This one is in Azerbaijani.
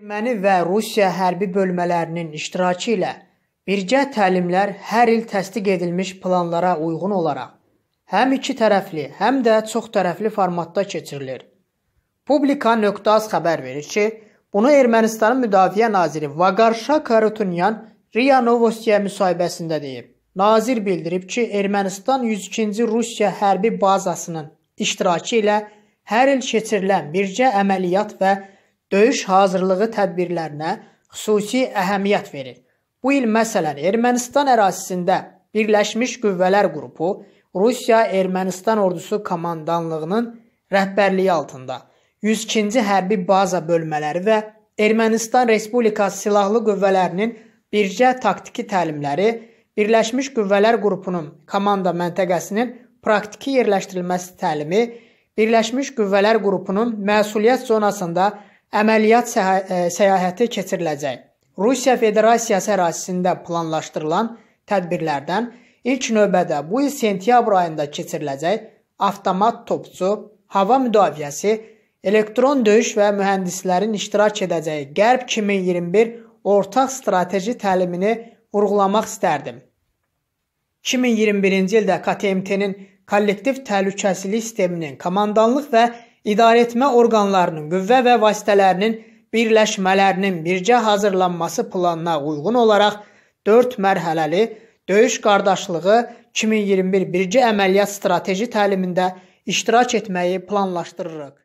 Erməni və Rusiya hərbi bölmələrinin iştirakı ilə birgə təlimlər hər il təsdiq edilmiş planlara uyğun olaraq həm iki tərəfli, həm də çox tərəfli formatda keçirilir. Publika.az xəbər verir ki, bunu Ermənistanın Müdafiə naziri Vaqar Şakarutunyan RIA Novostiya müsahibəsində deyib. Nazir bildirib ki, Ermənistan 102-ci Rusiya hərbi bazasının iştirakı ilə hər il keçirilən birgə əməliyyat və döyüş hazırlığı tədbirlərinə xüsusi əhəmiyyət verir. Bu il məsələn Ermənistan ərazisində Birləşmiş Qüvvələr qrupu Rusiya-Ermənistan ordusu komandanlığının rəhbərliyi altında 102-ci hərbi baza bölmələri və Ermənistan Respublikası Silahlı Qüvvələrinin bircə taktiki təlimləri Birləşmiş Qüvvələr qrupunun komanda məntəqəsinin praktiki yerləşdirilməsi təlimi Birləşmiş Qüvvələr qrupunun məsuliyyət zonasında əməliyyat e, səyahəti keçiriləcək. Rusiya Federasiyası ərazisində planlaşdırılan tədbirlərdən ilk növbədə bu il sentyabr ayında keçiriləcək avtomat topçu, hava müdafiəsi, elektron döyüş və mühəndislərin iştirak edəcəyi Qərb 2021 ortaq strateji təlimini vurğulamaq istərdim. 2021-ci ildə KTMT-nin kollektiv təhlükəsizlik sisteminin komandanlıq və idarəetmə orqanlarının qüvvə və vasitələrinin birləşmələrinin bircə hazırlanması planına uyğun olaraq 4 mərhələli döyüş qardaşlığı 2021 birgə əməliyyat strateji təlimində iştirak etməyi planlaşdırırıq.